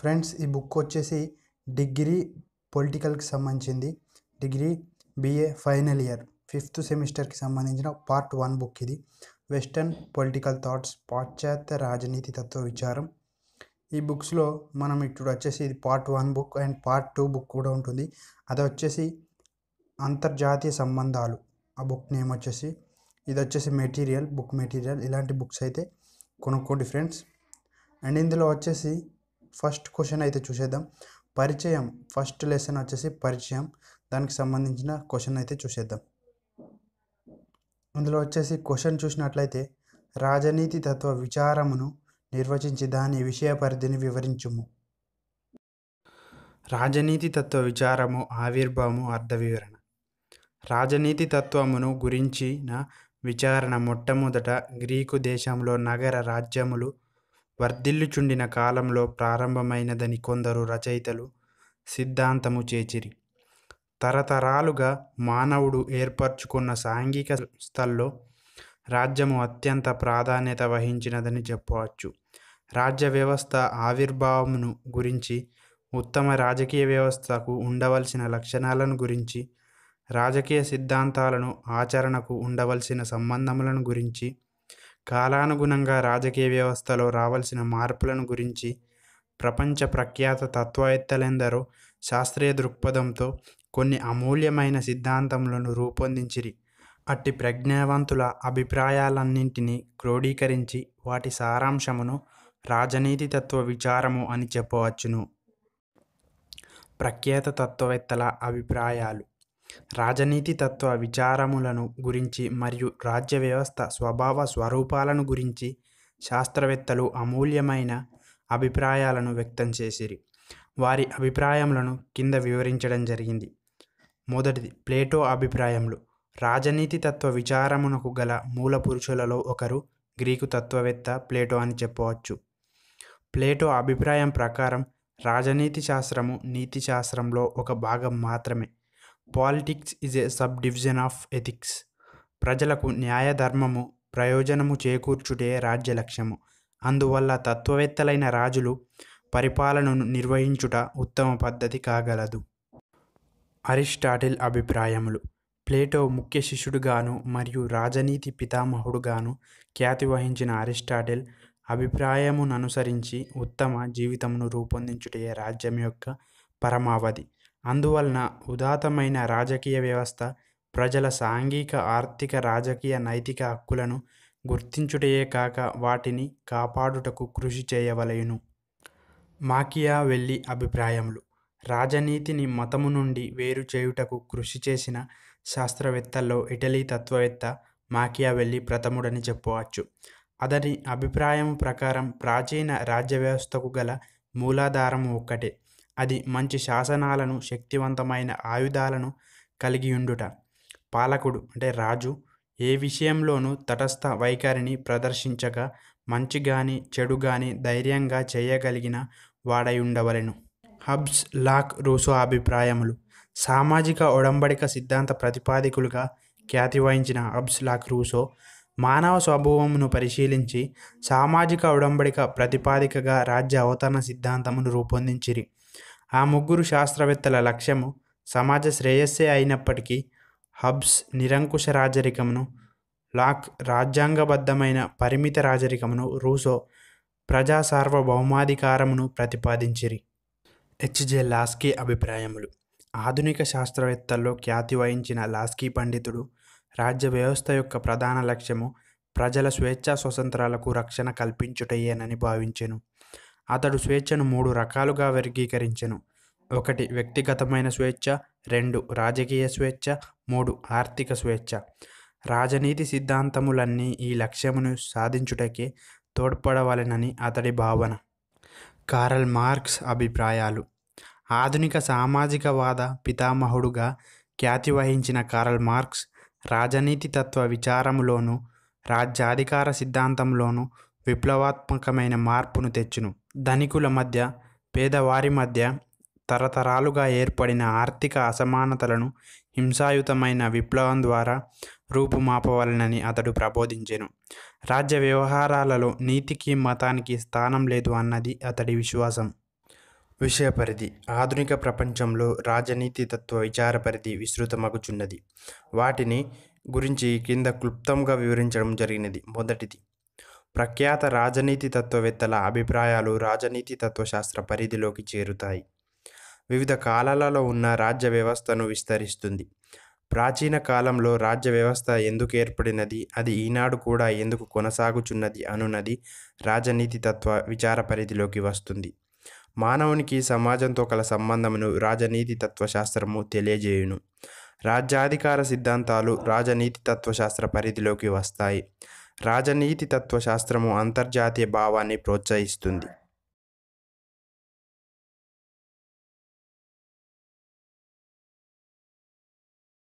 friends ఈ book వచ్చేసి degree పొలిటికల్కి సంబంధించింది degree B A final year fifth సెమిస్టర్కి సంబంధించిన పార్ట్ వన్ బుక్ ఇది వెస్టర్న్ పొలిటికల్ థాట్స్ పాశ్చాత్య రాజనీతి తత్వ విచారం ఈ బుక్స్లో మనం ఇప్పుడు వచ్చేసి ఇది part one book and part two book కూడా ఉంటుంది అది వచ్చేసి అంతర్జాతీయ సంబంధాలు ఆ బుక్ నేమ్ వచ్చేసి ఇది వచ్చేసి మెటీరియల్ బుక్ మెటీరియల్ ఇలాంటి బుక్స్ అయితే కొనుక్కోండి ఫ్రెండ్స్ అండ్ ఇందులో వచ్చేసి ఫస్ట్ క్వశ్చన్ అయితే చూసేద్దాం పరిచయం ఫస్ట్ లెసన్ వచ్చేసి పరిచయం దానికి సంబంధించిన క్వశ్చన్ అయితే చూసేద్దాం అందులో వచ్చేసి క్వశ్చన్ చూసినట్లయితే రాజనీతి తత్వ విచారమును నిర్వచించి దాని విషయ పరిధిని వివరించుము రాజనీతి తత్వ విచారము ఆవిర్భావము అర్థ వివరణ రాజనీతి తత్వమును గురించిన విచారణ మొట్టమొదట గ్రీకు దేశంలో నగర రాజ్యములు వర్ధిల్లుచుండిన కాలంలో ప్రారంభమైనదని కొందరు రచయితలు సిద్ధాంతము చేచిరి తరతరాలుగా మానవుడు ఏర్పరచుకున్న సాంఘిక స్థల్లో రాజ్యము అత్యంత ప్రాధాన్యత వహించినదని చెప్పవచ్చు రాజ్య వ్యవస్థ ఆవిర్భావమును గురించి ఉత్తమ రాజకీయ వ్యవస్థకు ఉండవలసిన లక్షణాలను గురించి రాజకీయ సిద్ధాంతాలను ఆచరణకు ఉండవలసిన సంబంధములను గురించి కాలానుగుణంగా రాజకీయ వ్యవస్థలో రావలసిన మార్పులను గురించి ప్రపంచ ప్రఖ్యాత తత్వవేత్తలెందరో శాస్త్రీయ దృక్పథంతో కొన్ని అమూల్యమైన సిద్ధాంతములను రూపొందించిరి అట్టి ప్రజ్ఞావంతుల అభిప్రాయాలన్నింటినీ క్రోడీకరించి వాటి సారాంశమును రాజనీతి తత్వ విచారము అని చెప్పవచ్చును ప్రఖ్యాత తత్వవేత్తల అభిప్రాయాలు రాజనీతి తత్వ విచారములను గురించి మరియు రాజ్య వ్యవస్థ స్వభావ స్వరూపాలను గురించి శాస్త్రవేత్తలు అమూల్యమైన అభిప్రాయాలను వ్యక్తం చేసిరి వారి అభిప్రాయములను కింద వివరించడం జరిగింది మొదటిది ప్లేటో అభిప్రాయములు రాజనీతి తత్వ విచారమునకు గల మూల పురుషులలో ఒకరు గ్రీకు తత్వవేత్త ప్లేటో అని చెప్పవచ్చు ప్లేటో అభిప్రాయం ప్రకారం రాజనీతి శాస్త్రము నీతి శాస్త్రంలో ఒక భాగం మాత్రమే politics is a sub division of ethics ప్రజలకు న్యాయధర్మము ప్రయోజనము చేకూర్చుటే రాజ్య లక్ష్యము అందువల్ల తత్వవేత్తలైన రాజులు పరిపాలనను నిర్వహించుట ఉత్తమ పద్ధతి కాగలదు అరిస్టాటిల్ అభిప్రాయములు ప్లేటో ముఖ్య శిష్యుడుగాను మరియు రాజనీతి పితామహుడుగాను ఖ్యాతి వహించిన అరిస్టాటిల్ అనుసరించి ఉత్తమ జీవితమును రూపొందించుటే రాజ్యం యొక్క పరమావధి అందువలన ఉదాతమైన రాజకీయ వ్యవస్థ ప్రజల సాంఘిక ఆర్థిక రాజకీయ నైతిక హక్కులను గుర్తించుటయే కాక వాటిని కాపాడుటకు కృషి చేయవలయును మాకియా వెళ్ళి అభిప్రాయములు రాజనీతిని మతము నుండి వేరు చేయుటకు కృషి చేసిన శాస్త్రవేత్తల్లో ఇటలీ తత్వవేత్త మాకియా వెళ్ళి ప్రథముడని చెప్పవచ్చు అతని అభిప్రాయం ప్రకారం ప్రాచీన రాజ్య వ్యవస్థకు గల మూలాధారం ఒక్కటే అది మంచి శాసనాలను శక్తివంతమైన ఆయుధాలను కలిగియుండుట పాలకుడు అంటే రాజు ఏ విషయంలోనూ తటస్థ వైఖరిని ప్రదర్శించక మంచి గాని చెడు గాని ధైర్యంగా చేయగలిగిన వాడై ఉండవలెను హబ్స్ లాక్ రూసో అభిప్రాయములు సామాజిక ఒడంబడిక సిద్ధాంత ప్రతిపాదికులుగా ఖ్యాతి వహించిన హబ్స్ లాక్ రూసో మానవ స్వభావమును పరిశీలించి సామాజిక ఒడంబడిక ప్రతిపాదికగా రాజ్య అవతరణ సిద్ధాంతమును రూపొందించిరి ఆ ముగ్గురు శాస్త్రవేత్తల లక్ష్యము సమాజ శ్రేయస్సే అయినప్పటికీ హబ్స్ నిరంకుశ రాజరికమును లాక్ రాజ్యాంగబద్ధమైన పరిమిత రాజరికమును రూసో ప్రజా సార్వభౌమాధికారమును ప్రతిపాదించిరి హెచ్జే లాస్కీ అభిప్రాయములు ఆధునిక శాస్త్రవేత్తల్లో ఖ్యాతి వహించిన లాస్కీ పండితుడు రాజ్య వ్యవస్థ యొక్క ప్రధాన లక్ష్యము ప్రజల స్వేచ్ఛా స్వతంత్రాలకు రక్షణ కల్పించుటయేనని భావించెను అతడు స్వేచ్ఛను మూడు రకాలుగా వర్గీకరించెను ఒకటి వ్యక్తిగతమైన స్వేచ్ఛ రెండు రాజకీయ స్వేచ్ఛ మూడు ఆర్థిక స్వేచ్ఛ రాజనీతి సిద్ధాంతములన్నీ ఈ లక్ష్యమును సాధించుటకే తోడ్పడవలెనని అతడి భావన కారల్ మార్క్స్ అభిప్రాయాలు ఆధునిక సామాజికవాద పితామహుడుగా ఖ్యాతి వహించిన కారల్ మార్క్స్ రాజనీతి తత్వ విచారములోనూ రాజ్యాధికార సిద్ధాంతంలోనూ విప్లవాత్మకమైన మార్పును తెచ్చును ధనికుల మధ్య పేదవారి మధ్య తరతరాలుగా ఏర్పడిన ఆర్థిక అసమానతలను హింసాయుతమైన విప్లవం ద్వారా రూపుమాపవలనని అతడు ప్రబోధించెను రాజ్య వ్యవహారాలలో నీతికి మతానికి స్థానం లేదు అన్నది అతడి విశ్వాసం విషయ పరిధి ఆధునిక ప్రపంచంలో రాజనీతి తత్వ విచార పరిధి విస్తృతమగుచున్నది వాటిని గురించి కింద క్లుప్తంగా వివరించడం జరిగినది మొదటిది ప్రఖ్యాత రాజనీతి తత్వవేత్తల అభిప్రాయాలు రాజనీతి తత్వశాస్త్ర పరిధిలోకి చేరుతాయి వివిధ కాలాలలో ఉన్న రాజ్య వ్యవస్థను విస్తరిస్తుంది ప్రాచీన కాలంలో రాజ్య వ్యవస్థ ఎందుకు ఏర్పడినది అది ఈనాడు కూడా ఎందుకు కొనసాగుచున్నది అనున్నది రాజనీతి తత్వ విచార పరిధిలోకి వస్తుంది మానవునికి సమాజంతో కల సంబంధమును రాజనీతి తత్వశాస్త్రము తెలియజేయును రాజ్యాధికార సిద్ధాంతాలు రాజనీతి తత్వశాస్త్ర పరిధిలోకి వస్తాయి రాజనీతి తత్వశాస్త్రము అంతర్జాతీయ భావాన్ని ప్రోత్సహిస్తుంది